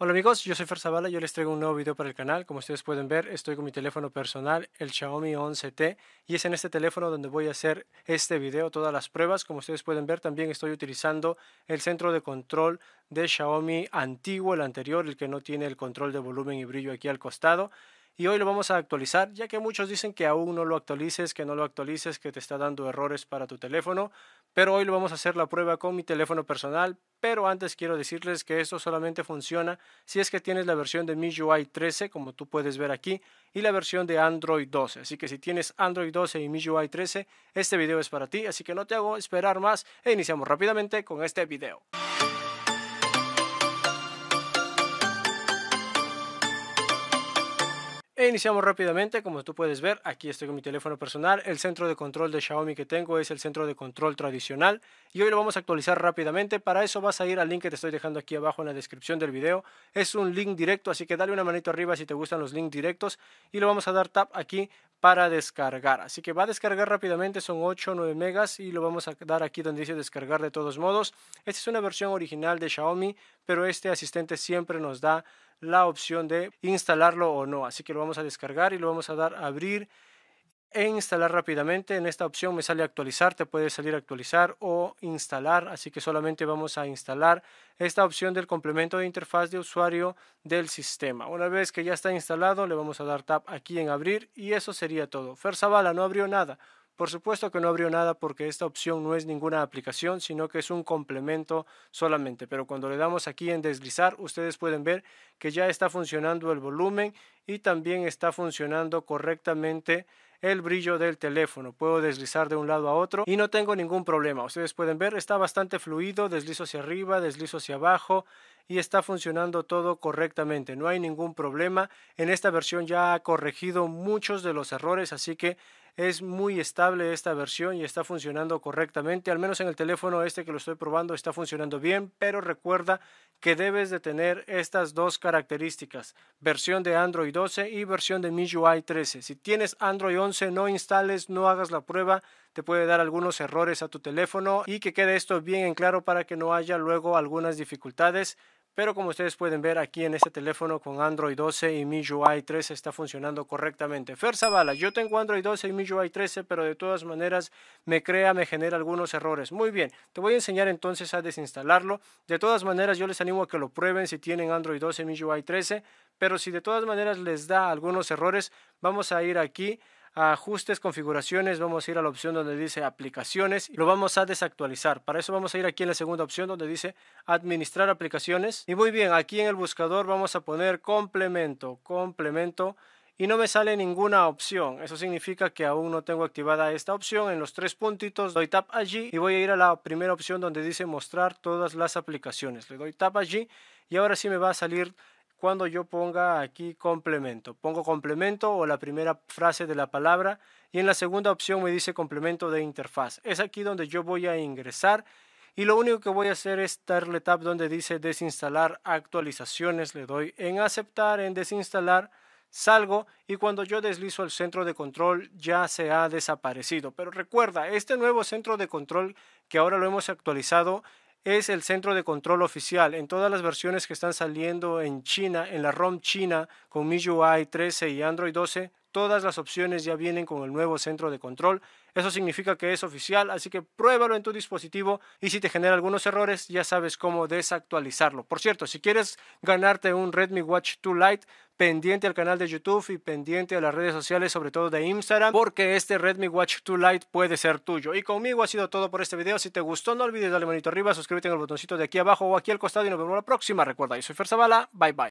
Hola amigos, yo soy Fer y yo les traigo un nuevo video para el canal. Como ustedes pueden ver, estoy con mi teléfono personal, el Xiaomi 11T, y es en este teléfono donde voy a hacer este video, todas las pruebas. Como ustedes pueden ver, también estoy utilizando el centro de control de Xiaomi antiguo, el anterior, el que no tiene el control de volumen y brillo aquí al costado y hoy lo vamos a actualizar, ya que muchos dicen que aún no lo actualices, que no lo actualices, que te está dando errores para tu teléfono, pero hoy lo vamos a hacer la prueba con mi teléfono personal, pero antes quiero decirles que esto solamente funciona si es que tienes la versión de MIUI 13, como tú puedes ver aquí, y la versión de Android 12, así que si tienes Android 12 y MIUI 13, este video es para ti, así que no te hago esperar más e iniciamos rápidamente con este video. iniciamos rápidamente, como tú puedes ver, aquí estoy con mi teléfono personal, el centro de control de Xiaomi que tengo es el centro de control tradicional y hoy lo vamos a actualizar rápidamente, para eso vas a ir al link que te estoy dejando aquí abajo en la descripción del video, es un link directo, así que dale una manito arriba si te gustan los links directos y lo vamos a dar tap aquí para descargar, así que va a descargar rápidamente, son 8 o 9 megas y lo vamos a dar aquí donde dice descargar de todos modos, esta es una versión original de Xiaomi, pero este asistente siempre nos da la opción de instalarlo o no. Así que lo vamos a descargar y lo vamos a dar abrir e instalar rápidamente. En esta opción me sale actualizar, te puede salir actualizar o instalar, así que solamente vamos a instalar esta opción del complemento de interfaz de usuario del sistema. Una vez que ya está instalado, le vamos a dar tap aquí en abrir y eso sería todo. Ferzavala no abrió nada. Por supuesto que no abrió nada porque esta opción no es ninguna aplicación, sino que es un complemento solamente. Pero cuando le damos aquí en deslizar, ustedes pueden ver que ya está funcionando el volumen y también está funcionando correctamente el brillo del teléfono. Puedo deslizar de un lado a otro y no tengo ningún problema. Ustedes pueden ver, está bastante fluido, deslizo hacia arriba, deslizo hacia abajo y está funcionando todo correctamente. No hay ningún problema. En esta versión ya ha corregido muchos de los errores, así que es muy estable esta versión y está funcionando correctamente, al menos en el teléfono este que lo estoy probando está funcionando bien, pero recuerda que debes de tener estas dos características, versión de Android 12 y versión de MIUI 13. Si tienes Android 11, no instales, no hagas la prueba, te puede dar algunos errores a tu teléfono y que quede esto bien en claro para que no haya luego algunas dificultades pero como ustedes pueden ver aquí en este teléfono con Android 12 y MIUI 13 está funcionando correctamente. Fer Bala, yo tengo Android 12 y MIUI 13, pero de todas maneras me crea, me genera algunos errores. Muy bien, te voy a enseñar entonces a desinstalarlo. De todas maneras yo les animo a que lo prueben si tienen Android 12 y MIUI 13, pero si de todas maneras les da algunos errores, vamos a ir aquí ajustes, configuraciones, vamos a ir a la opción donde dice aplicaciones y lo vamos a desactualizar. Para eso vamos a ir aquí en la segunda opción donde dice administrar aplicaciones. Y muy bien, aquí en el buscador vamos a poner complemento, complemento y no me sale ninguna opción. Eso significa que aún no tengo activada esta opción. En los tres puntitos doy tap allí y voy a ir a la primera opción donde dice mostrar todas las aplicaciones. Le doy tap allí y ahora sí me va a salir cuando yo ponga aquí complemento. Pongo complemento o la primera frase de la palabra y en la segunda opción me dice complemento de interfaz. Es aquí donde yo voy a ingresar y lo único que voy a hacer es darle tab donde dice desinstalar actualizaciones. Le doy en aceptar, en desinstalar salgo y cuando yo deslizo el centro de control ya se ha desaparecido. Pero recuerda, este nuevo centro de control que ahora lo hemos actualizado es el centro de control oficial. En todas las versiones que están saliendo en China, en la ROM china, con MIUI 13 y Android 12, todas las opciones ya vienen con el nuevo centro de control. Eso significa que es oficial, así que pruébalo en tu dispositivo y si te genera algunos errores ya sabes cómo desactualizarlo. Por cierto, si quieres ganarte un Redmi Watch 2 Lite, pendiente al canal de YouTube y pendiente a las redes sociales, sobre todo de Instagram, porque este Redmi Watch 2 Lite puede ser tuyo. Y conmigo ha sido todo por este video. Si te gustó, no olvides darle manito arriba, suscríbete en el botoncito de aquí abajo o aquí al costado y nos vemos la próxima. Recuerda, yo soy Fer Bye bye.